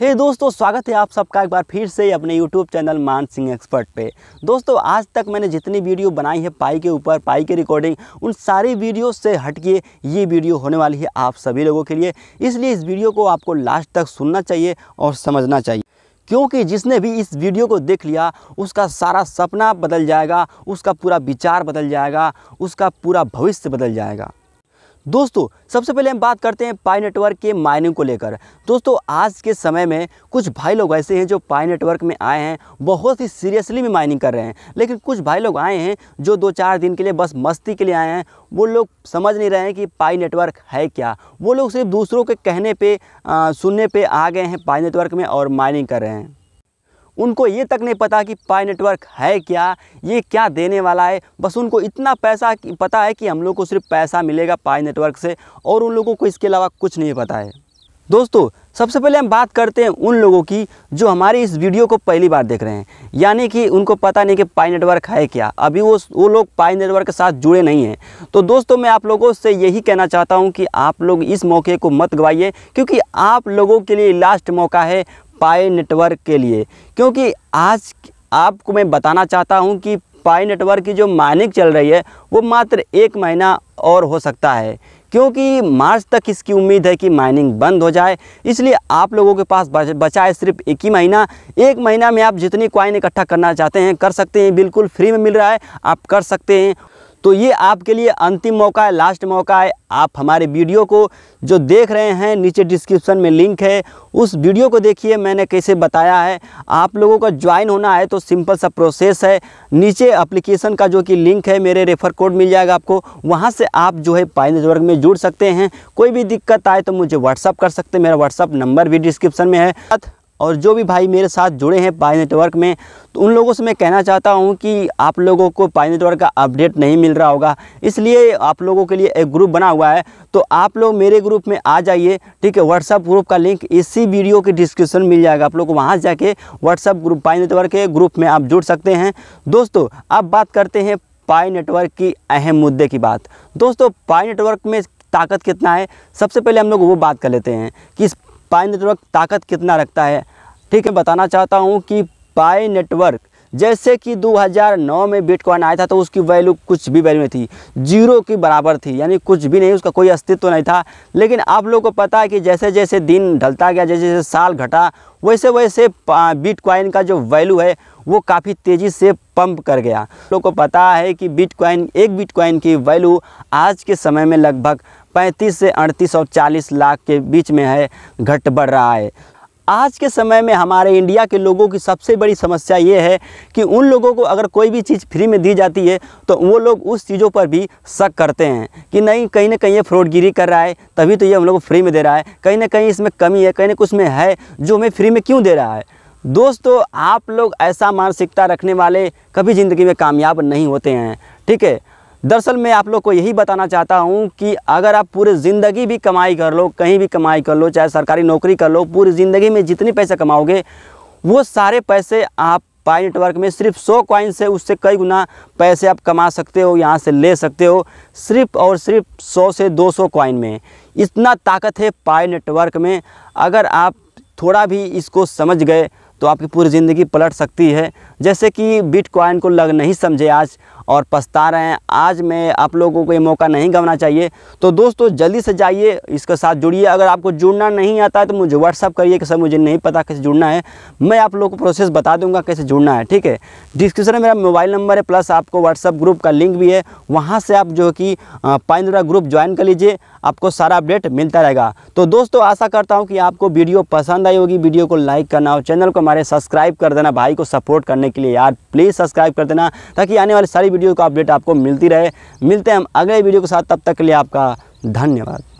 हे hey दोस्तों स्वागत है आप सबका एक बार फिर से अपने YouTube चैनल मान सिंह एक्सपर्ट पे दोस्तों आज तक मैंने जितनी वीडियो बनाई है पाई के ऊपर पाई के रिकॉर्डिंग उन सारी वीडियो से हटके ये वीडियो होने वाली है आप सभी लोगों के लिए इसलिए इस वीडियो को आपको लास्ट तक सुनना चाहिए और समझना चाहिए क्योंकि जिसने भी इस वीडियो को देख लिया उसका सारा सपना बदल जाएगा उसका पूरा विचार बदल जाएगा उसका पूरा भविष्य बदल जाएगा दोस्तों सबसे पहले हम बात करते हैं पाई नेटवर्क के माइनिंग को लेकर दोस्तों आज के समय में कुछ भाई लोग ऐसे हैं जो पाई नेटवर्क में आए हैं बहुत ही सीरियसली में माइनिंग कर रहे हैं लेकिन कुछ भाई लोग आए हैं जो दो चार दिन के लिए बस मस्ती के लिए आए हैं वो लोग समझ नहीं रहे हैं कि पाई नेटवर्क है क्या वो लोग सिर्फ दूसरों के कहने पर सुनने पर आ गए हैं पाई नेटवर्क में और माइनिंग कर रहे हैं उनको ये तक नहीं पता कि पाई नेटवर्क है क्या ये क्या देने वाला है बस उनको इतना पैसा पता है कि हम लोग को सिर्फ पैसा मिलेगा पाई नेटवर्क से और उन लोगों को इसके अलावा कुछ नहीं पता है दोस्तों सबसे पहले हम बात करते हैं उन लोगों की जो हमारी इस वीडियो को पहली बार देख रहे हैं यानी कि उनको पता नहीं कि पाई नेटवर्क है क्या अभी वो वो लोग पाई नेटवर्क के साथ जुड़े नहीं हैं तो दोस्तों मैं आप लोगों से यही कहना चाहता हूं कि आप लोग इस मौके को मत गवाइए क्योंकि आप लोगों के लिए लास्ट मौका है पाए नेटवर्क के लिए क्योंकि आज आपको मैं बताना चाहता हूँ कि पाई नेटवर्क की जो माइनिंग चल रही है वो मात्र एक महीना और हो सकता है क्योंकि मार्च तक इसकी उम्मीद है कि माइनिंग बंद हो जाए इसलिए आप लोगों के पास बचा है सिर्फ एक ही महीना एक महीना में आप जितनी क्वाइन इकट्ठा करना चाहते हैं कर सकते हैं बिल्कुल फ्री में मिल रहा है आप कर सकते हैं तो ये आपके लिए अंतिम मौका है लास्ट मौका है आप हमारे वीडियो को जो देख रहे हैं नीचे डिस्क्रिप्शन में लिंक है उस वीडियो को देखिए मैंने कैसे बताया है आप लोगों का ज्वाइन होना है तो सिंपल सा प्रोसेस है नीचे अप्लीकेशन का जो कि लिंक है मेरे रेफर कोड मिल जाएगा आपको वहाँ से आप जो है पाई नेटवर्क में जुड़ सकते हैं कोई भी दिक्कत आए तो मुझे व्हाट्सअप कर सकते हैं मेरा व्हाट्सअप नंबर भी डिस्क्रिप्शन में है और जो भी भाई मेरे साथ जुड़े हैं पाई नेटवर्क में तो उन लोगों से मैं कहना चाहता हूं कि आप लोगों को पाई नेटवर्क का अपडेट नहीं मिल रहा होगा इसलिए आप लोगों के लिए एक ग्रुप बना हुआ है तो आप लोग मेरे ग्रुप में आ जाइए ठीक है व्हाट्सअप ग्रुप का लिंक इसी वीडियो के डिस्क्रिप्शन मिल जाएगा आप लोग को वहाँ जाके व्हाट्सअप ग्रुप पाई नेटवर्क के ग्रुप में आप जुड़ सकते हैं दोस्तों अब बात करते हैं पाई नेटवर्क की अहम मुद्दे की बात दोस्तों पाई नेटवर्क में ताकत कितना है सबसे पहले हम लोग वो बात कर लेते हैं कि इस पाई नेटवर्क ताकत कितना रखता है ठीक है बताना चाहता हूँ कि पाई नेटवर्क जैसे कि 2009 में बिटकॉइन आया था तो उसकी वैल्यू कुछ भी वैल्यू नहीं थी जीरो के बराबर थी यानी कुछ भी नहीं उसका कोई अस्तित्व नहीं था लेकिन आप लोगों को पता है कि जैसे जैसे दिन ढलता गया जैसे जैसे साल घटा वैसे वैसे बिटकॉइन का जो वैल्यू है वो काफ़ी तेज़ी से पंप कर गया लोग को पता है कि बिटकॉइन एक बिटकॉइन की वैल्यू आज के समय में लगभग पैंतीस से अड़तीस और चालीस लाख के बीच में है घट बढ़ रहा है आज के समय में हमारे इंडिया के लोगों की सबसे बड़ी समस्या ये है कि उन लोगों को अगर कोई भी चीज़ फ्री में दी जाती है तो वो लोग उस चीज़ों पर भी शक करते हैं कि नहीं कहीं ना कहीं ये फ्रॉडगिरी कर रहा है तभी तो ये हम लोग को फ्री में दे रहा है कहीं ना कहीं इसमें कमी है कहीं ना कुछ में है जो हमें फ्री में क्यों दे रहा है दोस्तों आप लोग ऐसा मानसिकता रखने वाले कभी ज़िंदगी में कामयाब नहीं होते हैं ठीक है दरअसल मैं आप लोग को यही बताना चाहता हूँ कि अगर आप पूरी ज़िंदगी भी कमाई कर लो कहीं भी कमाई कर लो चाहे सरकारी नौकरी कर लो पूरी ज़िंदगी में जितने पैसे कमाओगे वो सारे पैसे आप पाई नेटवर्क में सिर्फ 100 कॉइन से उससे कई गुना पैसे आप कमा सकते हो यहाँ से ले सकते हो सिर्फ और सिर्फ 100 से 200 कॉइन में इतना ताकत है पाई नेटवर्क में अगर आप थोड़ा भी इसको समझ गए तो आपकी पूरी ज़िंदगी पलट सकती है जैसे कि बिटकॉइन को लग नहीं समझे आज और पछता रहे हैं आज मैं आप लोगों को ये मौका नहीं गंवाना चाहिए तो दोस्तों जल्दी से जाइए इसके साथ जुड़िए अगर आपको जुड़ना नहीं आता है तो मुझे व्हाट्सअप करिए कि सर मुझे नहीं पता कैसे जुड़ना है मैं आप लोगों को प्रोसेस बता दूंगा कैसे जुड़ना है ठीक है डिस्क्रिप्शन में मेरा मोबाइल नंबर है प्लस आपको व्हाट्सअप ग्रुप का लिंक भी है वहाँ से आप जो कि पाइंदा ग्रुप ज्वाइन कर लीजिए आपको सारा अपडेट मिलता रहेगा तो दोस्तों आशा करता हूँ कि आपको वीडियो पसंद आई होगी वीडियो को लाइक करना और चैनल को हमारे सब्सक्राइब कर देना भाई को सपोर्ट करने के लिए यार प्लीज़ सब्सक्राइब कर देना ताकि आने वाली सारी वीडियो का अपडेट आपको मिलती रहे मिलते हैं हम अगले वीडियो के साथ तब तक के लिए आपका धन्यवाद